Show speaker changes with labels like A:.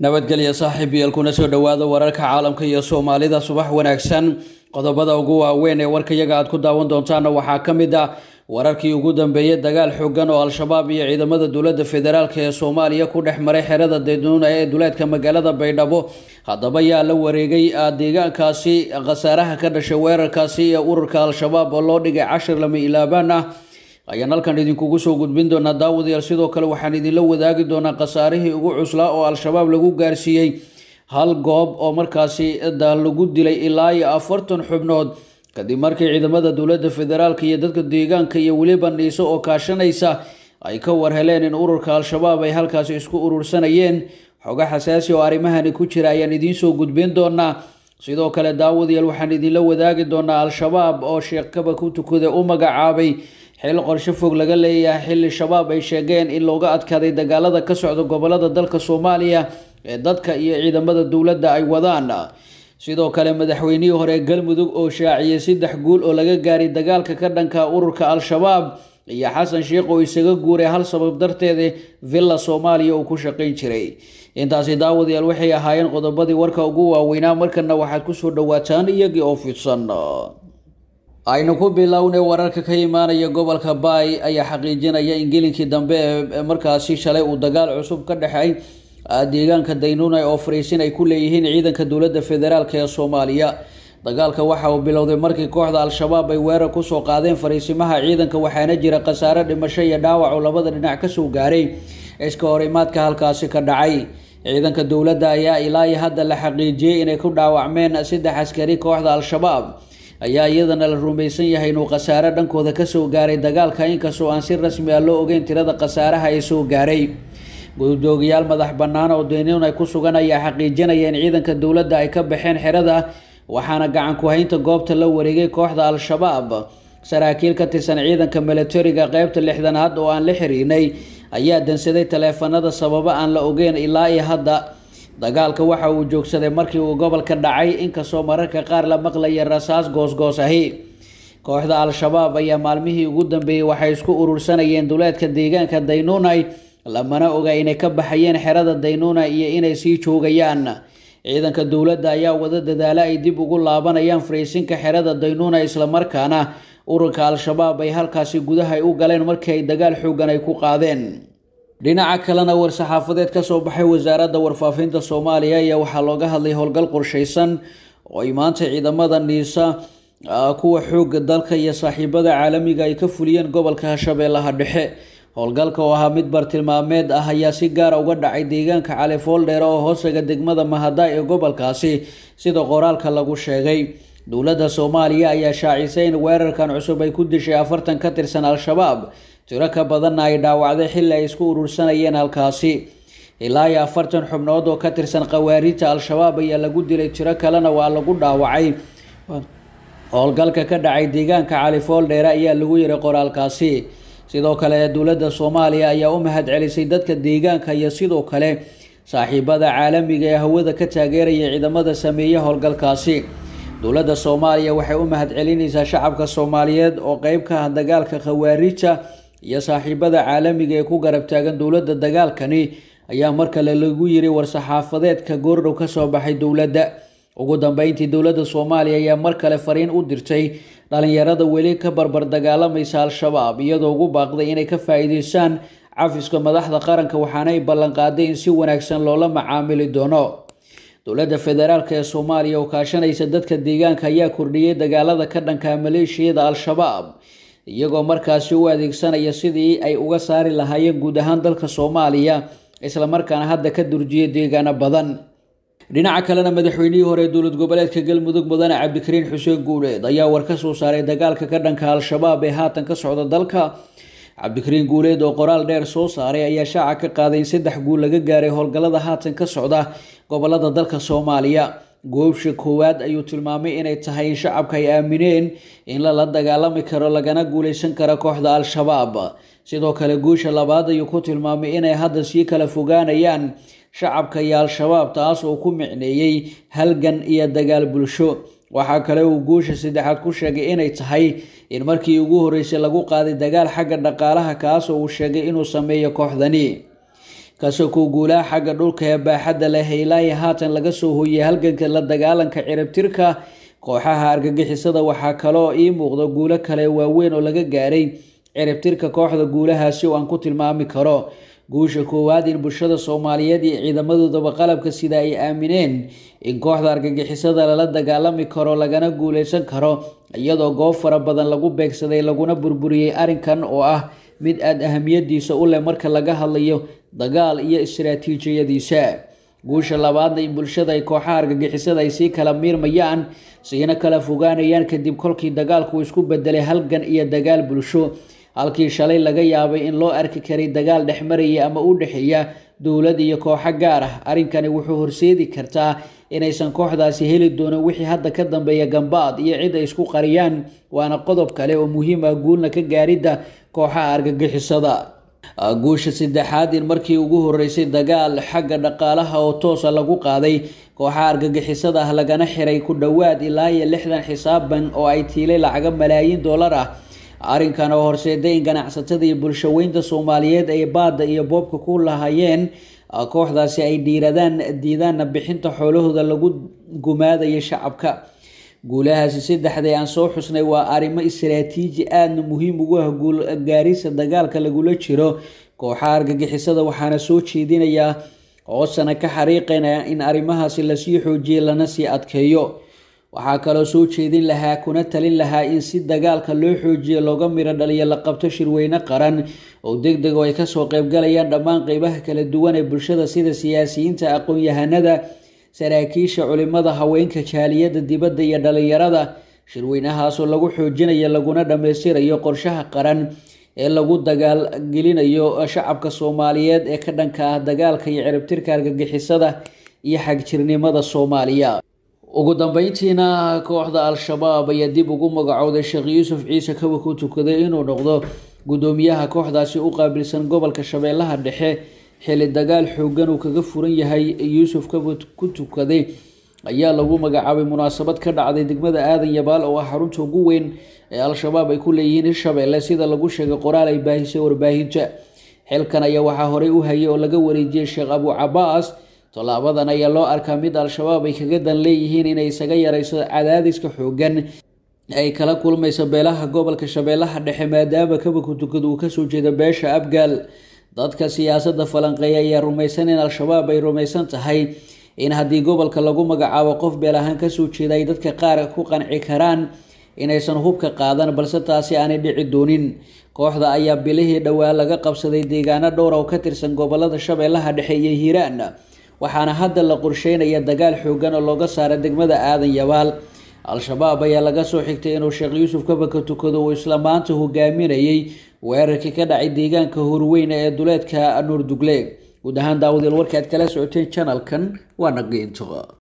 A: nabadgelya saaxiibayaal kuna soo dhowaada wararka caalamka iyo soomaalida subax wanaagsan qodobada ugu waaweyn ee warkayaga aad ku daawan doontaanna waxaa ka mid a ah wararkii ugu dambeeyey dagaal xoogan oo al-shabaab iyo ciidamada dowladda federaalk ee soomaaliya ku dhex maray xerada dayduuna ee duleedka magaalada baydhabo haddaba yaa la wareegay deegaankaasi khasaaraha ka dhashay weerarkaasi ee ururka al-shabaab oo loo dhigay cashir lama ilaabaan ah ayaan halkan idinkugu soo gudbin doonaa daawud daawadayaal sidoo kale waxaan idinla wadaagi doonaa khasaarihii ugu cuslaa oo al-shabaab lagu gaarsiiyey hal goob oo markaasi da lagu dilay ilaa iyo afartan xubnood kadib markii ciidamada dowladda federaalka iyo dadka deegaanka iyo weliba niiso oo kaashanaysa ay ka war heleen in ururka al-shabaab ay halkaasi isku urursanayeen xoga xasaasi oo arrimahani ku jira ayaan idiin soo gudbin doonaa sidoo kale daawadayaal waxaan idinla wadaagi doonaa al-shabaab oo sheekaba ku tukada u magacaabay xil qorsho fog laga leeyahay xilli shabaab ay sheegeen in looga adkaaday dagaalada ka socda gobolada dalka soomaaliya ee dadka iyo ciidamada dowladda ay wadaan sidoo kale madaxweynihii hore galmudug oo shaaciyay saddex guul oo laga gaaray dagaalka ka dhanka ururka al-shabaab iyo xasan sheekh oo isaga guuray hal sabab darteede villa soomaaliya uu ku shaqayn jiray intaasi daawadayaal waxay ahaayeen qodobadii warka ugu waaweynaa markana waxaad kusoo dhawaataan iyagii oo fidsan aynu ku bilownay wararka ka imaanaya gobolka baay ayaa xaqiijinaya in gelinkii dambe ee markaasi shalay uu dagaal cusub ka dhexay deegaanka daynuuna oo fariisin ay ku leeyihiin ciidanka dowladda federaalk ee soomaaliya dagaalka waxa uu bilowday markii kooxda al-shabaab ay weerar kusoo qaadeen fariisimaha ciidanka waxaana jira khasaare dhimasho iyo dhaawac oo labada dhinac kasoo gaaray iska hor imaadka halkaasi ka dhacay ciidanka dowladda ayaa ilaa iyo hadda la xaqiijiyey inay ku dhaawacmeen saddex askari kooxda al-shabaab ayaa iyadana la rumaysan yahay inuu khasaare dhankooda kasoo gaaray dagaalka inkastoo aan si rasmi ah loo ogeyn tirada khasaaraha ay soo gaaray gudoogayaal madax bannaan oo daynin ay ku sugan ayaa xaqiijinaya in ciidanka dowladda ay ka baxeen xerada waxaana gacan ku-haynta goobta la wareegay kooxda al-shabaab saraakiil ka tirsan ciidanka milatariga qeybta lixdanaad oo aan la xiriinay ayaa dansaday taleefanada sababo aan la ogeyn ilaa iyo hadda dagaalka waxa uu joogsaday markii uu gobolka dhacay inkastoo mararka qaar la maqlaya rasaas goosgoos ahi kooxda al-shabaab ayaa maalmihii ugu dambeeyey waxay isku urursanayeen duleedka deegaanka daynunai lamana oga inay ka baxayeen xerada daynunai iyo inay sii joogayaan ciidanka dowladda ayaa wada dadaalo ay dib ugu laabanayaan fariisinka xerada daynunai islamarkaana ururka al-shabaab ay halkaasi gudaha ay u galeen markii ay dagaal xoogan ay ku qaadeen dhinaca kalena war-saxaafadeed ka soo baxay wasaaradda warfaafinta soomaaliya ayaa waxaa looga hadlay howlgal qorshaysan oo ay maanta ciidamada niisa ah, kuwa xooga dalka iyo saaxiibada caalamiga ay ka fuliyeen gobolka shabeellaha dhexe howlgalka oo ahaa mid bartilmaameed ah ayaa si gaara ah uga dhacay deegaanka cali fooldheer oo hoostaga degmada mahaday ee gobolkaasi sida qoraalka lagu sheegay dowladda soomaaliya ayaa shaacisay in weerarkan cusub ay ku dishay afartan ka tirsan al-shabaab tiro ka badanna ay dhaawacday xilli ay isku urursanayeen halkaasi ilaa iyo afartan xubnood oo ka tirsan qawaariijta al-shabaab ayaa lagu dilay tiro kalena waa lagu dhaawacay howlgalka ka dhacay deegaanka califool dheere ayaa lagu yiray qoraalkaasi sidoo kale dowladda soomaaliya ayaa u mahad celisay dadka deegaanka iyo sidoo kale saaxiibada caalamiga ee hawada ka taageeraya ciidamada sameeya howlgalkaasi dowladda soomaaliya waxay u mahad shacabka soomaaliyeed oo qeyb ka ah dagaalka khawaarija iyo saaxiibada caalamiga ee ku garab taagan dowladda dagaalkani ayaa mar kale lagu yiri war-saxaafadeedka goordhow ka soo baxay dowladda ugu dambeyntii dowladda soomaaliya ayaa mar kale fariin u dirtay dhalinyarada weli ka barbar dagaalamaysa al-shabaab iyadoo ugu baaqday inay ka faa-iideysaan cafiska madaxda qaranka waxaana ay ballanqaaday in si wanaagsan loola macaamili doono dowladda federaalk ee soomaaliya oo kaashanaysa dadka deegaanka ayaa kordhiyey dagaalada ka dhanka maleeshiyada al-shabaab iyagoo markaasi u adeegsanaya sidii ay uga saari lahaayeen guud ahaan dalka soomaaliya islamarkaana hadda ka durjiya deegaano badan dhinaca kalena madaxweynihii hore ee dowlad goboleedka galmudug mudane cabdikariin xuseen guuleed ayaa war ka soo saaray dagaalka ka dhanka al-shabaab ee haatan ka socda dalka cabdikariin guuleed oo qoraal dheer soo saaray ayaa shaaca ka qaaday in saddex guul laga gaaray howlgallada haatan ka socda gobolada dalka soomaaliya goobsha koowaad ayuu tilmaamay inay tahay in shacabka ay aamineen in lala dagaalami karo lagana guulaysan karo kooxda al-shabaab sidoo kale guusha labaad ayuu ku tilmaamay inay hadda sii kala fogaanayaan shacabka iyo al-shabaab taas oo ku micneeyey halgan iyo dagaal bulsho waxaa kale uu guusha saddexaad ku sheegay inay tahay in markii ugu horreysay lagu qaaday dagaal xagga dhaqaalaha kaas oo uu sheegay inuu sameeyo kooxdani kaasoo ku guulaa xagga dhulka ee baaxadda leh ilaahi haatan laga soo hoyey halganka la dagaalanka ciribtirka kooxaha argagixisada waxaa kaloo ii muuqda guulo kale waaweyn oo laga gaaray ciribtirka kooxda guulahaasi oo aan ku tilmaami karo guusha koowaad in bulshada soomaaliyeed iyo ciidamadoodaba qalabka sida ay aamineen in kooxda argagixisada lala dagaalami karo lagana guulaysan karo iyadoo goob fara badan lagu beegsaday laguna burburiyey arrinkan oo ah mid aad ahamiyadiisa u leh marka laga hadlayo dagaal iyo istaraatiijiyadiisa guusha labaadna in bulshada ay kooxaha argagixisada ay sii kala miirmayaan siina kala fogaanayaan kadib kolkii dagaalku isku bedelay halgan iyo dagaal bulsho halkii shalay laga yaabay in loo arki karay dagaal dhexmaraya ama u dhexeeya dowlad iyo kooxo gaar ah arrinkani wuxuu horseedi kartaa inaysan kooxdaasi heli doonin wixii hadda ka dambeeya gambaad iyo cid ay isku qariyaan waana qodob kale oo muhiim ah guulna ka gaaridda kooxaha argagixisada ah, guusha saddexaad in markii ugu horreysay dagaal xagga dhaqaalaha oo toosa lagu qaaday kooxaha argagixisada ah lagana xiray ku dhowaad ilaa iyo lixdan xisaaban oo ay tiilay lacago malaayiin dollar ah arrinkan oo horseedayn ganacsatada iyo bulshaweynta soomaaliyeed ay baadda iyo boobka ku lahaayeen ah, kooxdaasi ay dhiiradaan diidaanna bixinta xoolahooda lagu gumaadayo shacabka guulahaasi saddexday aan soo xusnay waa arrimo istaraatiiji aadna muhiim ugu ah guul gaarisa dagaalka lagula jiro kooxaha argagixisada waxaana soo jeedinayaa oosana ka xariiqeynaya in arrimahaasi lasii xoojiyay lana sii adkeeyo waxaa kaloo soo jeedin lahaa kuna talin lahaa in si dagaalka loo xoojiyo looga miro dhaliyo la qabto shirweyne qaran oo deg deg oo ay kasoo qeybgalayaan dhammaan qeybaha kala duwan ee bulshada sida siyaasiyiinta aqoon-yahanada saraakiisha culimada haweenka jaaliyadda dibadda iyo dhalinyarada shirweynahaasoo lagu xoojinayo laguna dhammaystirayo qorshaha qaran ee lagu dagaalgelinayo shacabka soomaaliyeed ee ka dhanka ah dagaalka iyo ciribtirka argagixisada iyo xagjirnimada soomaaliya ugu dambeyntiina kooxda al-shabaab ayaa dib ugu magacowday sheekh yuusuf ciise kawa ku tukaday inuu noqdo guddoomiyaha kooxdaasi u qaabilsan gobolka shabeellaha dhexe xili dagaal xoogan uu kaga furan yahay yuusuf kawa ku tukaday ayaa lagu magacaabay munaasabad ka dhacday degmada aadan yabaal oo ah xarunta ugu weyn ee al-shabaab ay ku leeyihiin hirshabeelle sida lagu sheegay qoraal ay baahisay warbaahinta xilkan ayaa waxaa horey u hayay oo laga wareejiyay sheekh abu cabaas tolaabadan ayaa loo arkaa mid al-shabaab ay kaga dan leeyihiin inay isaga yarayso cadaadiska xoogan ay kala kulmayso beelaha gobolka shabeellaha dhexe maadaama kabanku tukad uu kasoo jeedo beesha abgaal dadka siyaasadda falanqeeya ayaa rumaysan in al-shabaab ay rumaysan tahay in haddii gobolka lagu magacaabo qof beel ahaan kasoo jeeda ay dadka qaar ku qanci karaan inaysan hubka qaadan balse taasi aanay dhici doonin kooxda ayaa bilihii dhowaa laga qabsaday deegaano dhowr ah oo ka tirsan gobolada shabeellaha dhexe iyo hiiraan waxaana hadda la qorsheynaya dagaal xoogan oo looga saara degmada aadan yabaal al-shabaab ayaa laga soo xigtay inuu sheekh yuusuf kabaka tukado uu isla maanta hogaaminayay weerarkii ka dhacay deegaanka horweyne ee duleedka nuur dugleeg guud ahaan daawadiil aad kala socoteen janalkan waa geento